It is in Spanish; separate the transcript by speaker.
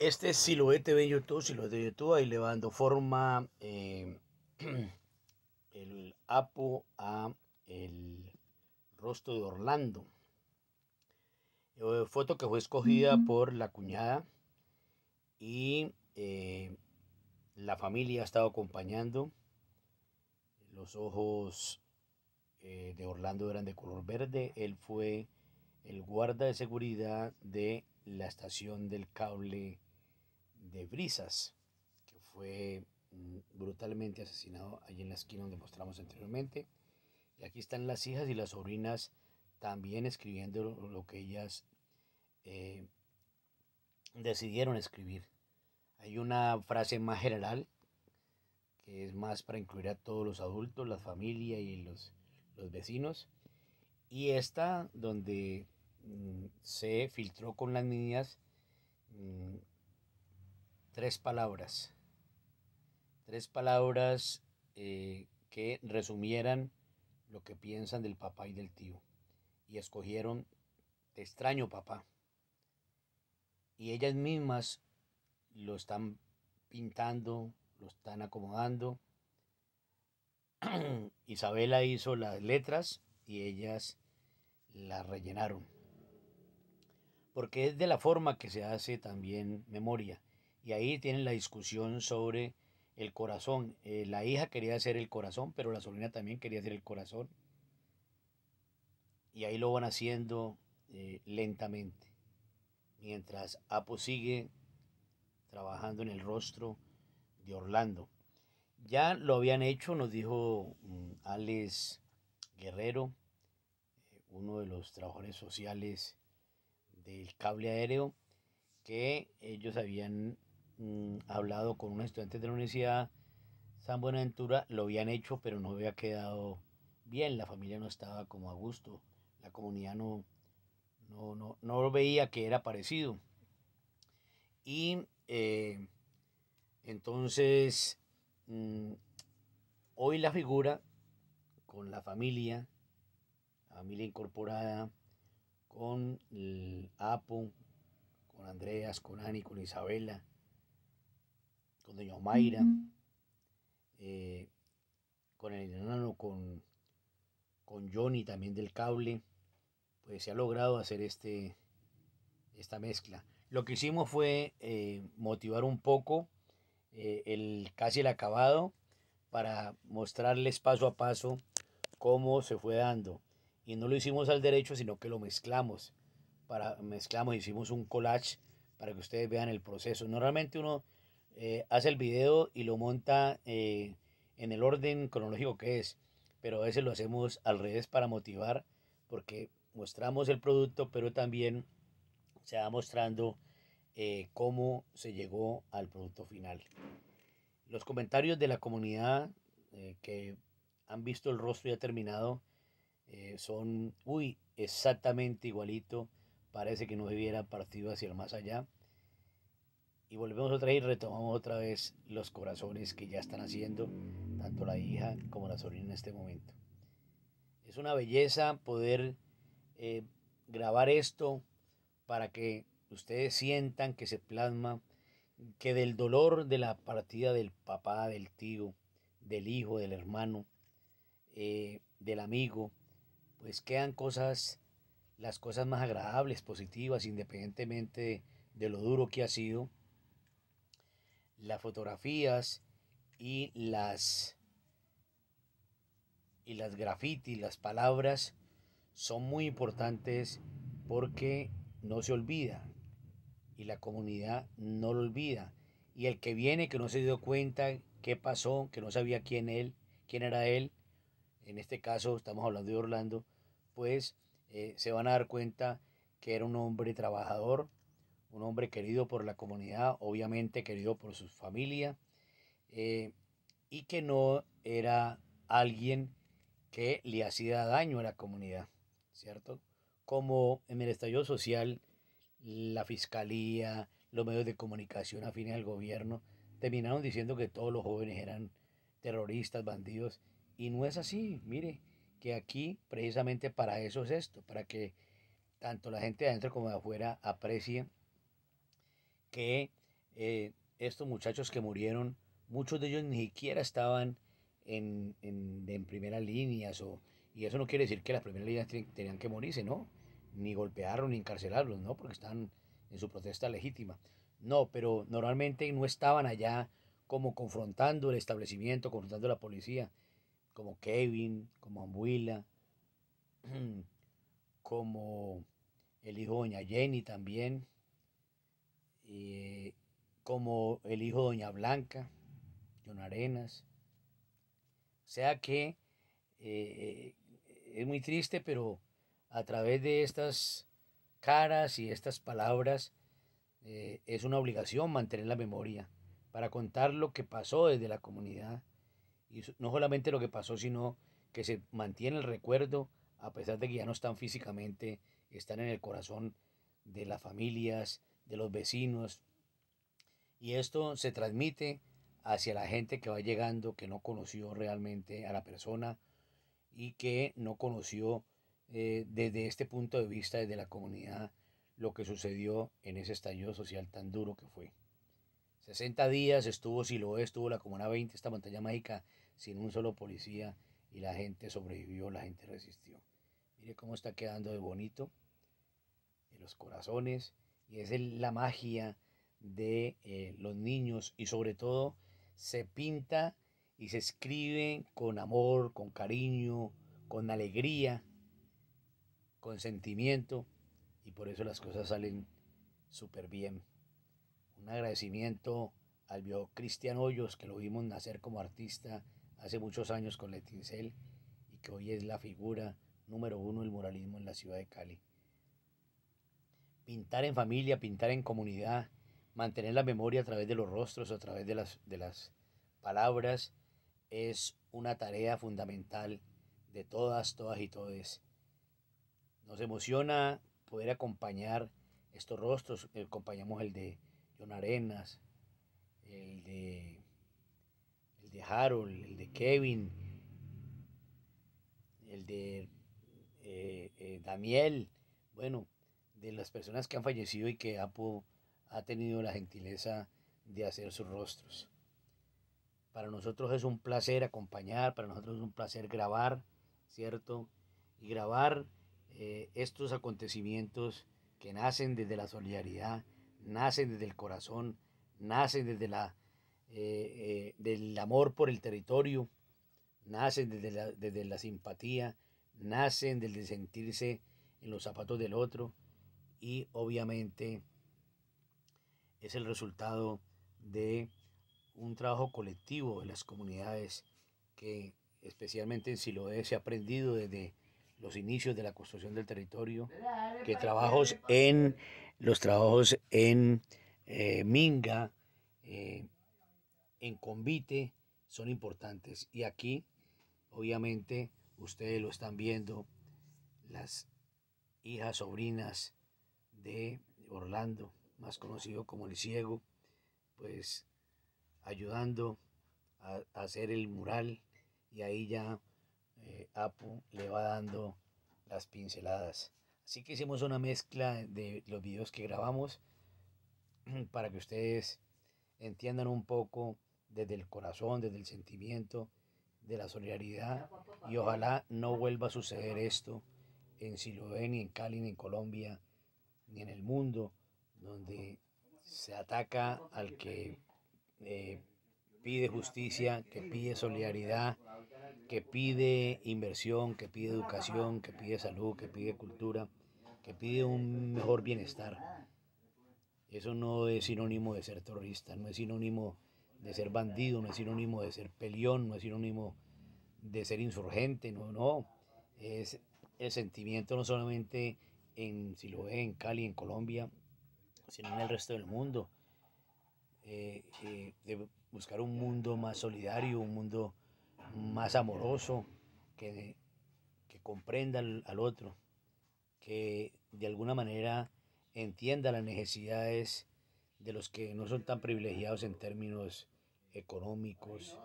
Speaker 1: Este Siluete de YouTube, Siluete de YouTube, ahí le dando forma eh, el Apo a el rostro de Orlando. Eh, foto que fue escogida por la cuñada y eh, la familia ha estado acompañando. Los ojos de Orlando eran de color verde. Él fue el guarda de seguridad de la estación del cable de Brisas, que fue mm, brutalmente asesinado allí en la esquina donde mostramos anteriormente. Y aquí están las hijas y las sobrinas también escribiendo lo que ellas eh, decidieron escribir. Hay una frase más general que es más para incluir a todos los adultos, la familia y los, vecinos. Y esta donde mm, se filtró con las niñas mm, tres palabras. Tres palabras eh, que resumieran lo que piensan del papá y del tío. Y escogieron extraño papá. Y ellas mismas lo están pintando, lo están acomodando. Isabela hizo las letras y ellas las rellenaron. Porque es de la forma que se hace también memoria y ahí tienen la discusión sobre el corazón. Eh, la hija quería hacer el corazón, pero la sobrina también quería hacer el corazón. Y ahí lo van haciendo eh, lentamente, mientras Apo sigue trabajando en el rostro de Orlando. Ya lo habían hecho, nos dijo mm, Alex Guerrero, eh, uno de los trabajadores sociales del cable aéreo, que ellos habían Mm, hablado con un estudiante de la Universidad San Buenaventura, lo habían hecho, pero no había quedado bien, la familia no estaba como a gusto, la comunidad no, no, no, veía que era parecido. Y eh, entonces, mm, hoy la figura con la familia, la familia incorporada, con el Apo, con Andreas, con Ani, con Isabela, con Doña Mayra, eh, con el enano, con, con Johnny también del cable, pues se ha logrado hacer este, esta mezcla. Lo que hicimos fue eh, motivar un poco eh, el casi el acabado para mostrarles paso a paso cómo se fue dando. Y no lo hicimos al derecho, sino que lo mezclamos. Para, mezclamos, hicimos un collage para que ustedes vean el proceso. Normalmente uno eh, hace el video y lo monta eh, en el orden cronológico que es, pero a veces lo hacemos al revés para motivar, porque mostramos el producto, pero también se va mostrando eh, cómo se llegó al producto final. Los comentarios de la comunidad que han visto el rostro ya terminado son, uy, exactamente igualito, parece que no hubiera partido hacia el más allá y volvemos otra vez y retomamos otra vez los corazones que ya están haciendo tanto la hija como la sobrina en este momento. Es una belleza poder eh, grabar esto para que ustedes sientan que se plasma, que del dolor de la partida del papá, del tío, del hijo, del hermano, eh, del amigo, pues quedan cosas, las cosas más agradables, positivas, independientemente de lo duro que ha sido las fotografías y las y las grafitis, las palabras son muy importantes porque no se olvida y la comunidad no lo olvida y el que viene que no se dio cuenta qué pasó, que no sabía quién él, quién era él, en este caso estamos hablando de Orlando, pues eh, se van a dar cuenta que era un hombre trabajador, un hombre querido por la comunidad, obviamente querido por su familia, eh, y que no era alguien que le hacía daño a la comunidad, ¿cierto? Como en el estallido social, la fiscalía, los medios de comunicación afines al gobierno, terminaron diciendo que todos los jóvenes eran terroristas, bandidos, y no es así, mire, que aquí precisamente para eso es esto, para que tanto la gente de adentro como de afuera aprecie que eh, estos muchachos que murieron, muchos de ellos ni siquiera estaban en, en, línea, primeras líneas, y eso no quiere decir que las primeras líneas tenían que morirse, ¿no? Ni golpearlos, ni encarcelarlos, ¿no? Porque están en su protesta legítima. No, pero normalmente no estaban allá como confrontando el establecimiento, confrontando la policía, como Kevin, como Ambuila, como el hijo Doña Jenny también, eh, como el hijo Doña Blanca, John Arenas. O sea que eh, eh, es muy triste, pero a través de estas caras y estas palabras es una obligación mantener la memoria para contar lo que pasó desde la comunidad y no solamente lo que pasó, sino que se mantiene el recuerdo a pesar de que ya no están físicamente, están en el corazón de las familias, de los vecinos. Y esto se transmite hacia la gente que va llegando, que no conoció realmente a la persona y que no conoció eh, desde este punto de vista, desde la comunidad, lo que sucedió en ese estallido social tan duro que fue. 60 días estuvo Siloé, estuvo la Comuna 20, esta montaña mágica, sin un solo policía y la gente sobrevivió, la gente resistió. Mire cómo está quedando de bonito en los corazones es la magia de eh, los niños y sobre todo se pinta y se escribe con amor, con cariño, con alegría, con sentimiento y por eso las cosas salen súper bien. Un agradecimiento al viejo Cristian Hoyos que lo vimos nacer como artista hace muchos años con Letincel y que hoy es la figura número uno del muralismo en la ciudad de Cali pintar en familia, pintar en comunidad, mantener la memoria a través de los rostros, a través de las, palabras, es una tarea fundamental de todas, todas y todes. Nos emociona poder acompañar estos rostros, eh, acompañamos el de John Arenas, el de, el de Harold, el de Kevin, el de eh, eh, Daniel, bueno, de las personas que han fallecido y que APU ha tenido la gentileza de hacer sus rostros. Para nosotros es un placer acompañar, para nosotros es un placer grabar, ¿cierto? Y grabar eh, estos acontecimientos que nacen desde la solidaridad, nacen desde el corazón, nacen desde la, eh, eh, del amor por el territorio, nacen desde la, desde la simpatía, nacen desde sentirse en los zapatos del otro, y obviamente es el resultado de un trabajo colectivo de las comunidades que especialmente en Siloé se ha aprendido desde los inicios de la construcción del territorio, que trabajos en los trabajos en eh, Minga, eh, en Convite son importantes y aquí obviamente ustedes lo están viendo las hijas, sobrinas, de Orlando, más conocido como el ciego, pues ayudando a, hacer el mural y ahí ya eh, Apu le va dando las pinceladas. Así que hicimos una mezcla de los videos que grabamos para que ustedes entiendan un poco desde el corazón, desde el sentimiento, de la solidaridad y ojalá no vuelva a suceder esto en Siloé, ni en Cali, ni en Colombia, en el mundo donde se ataca al que eh, pide justicia, que pide solidaridad, que pide inversión, que pide educación, que pide salud, que pide cultura, que pide un mejor bienestar. Eso no es sinónimo de ser terrorista, no es sinónimo de ser bandido, no es sinónimo de ser peleón, no es sinónimo de ser insurgente, no, no. Es el sentimiento no solamente en ve en Cali, en Colombia, sino en el resto del mundo. Eh, eh, de buscar un mundo más solidario, un mundo más amoroso, que, que comprenda al, al, otro, que de alguna manera entienda las necesidades de los que no son tan privilegiados en términos económicos,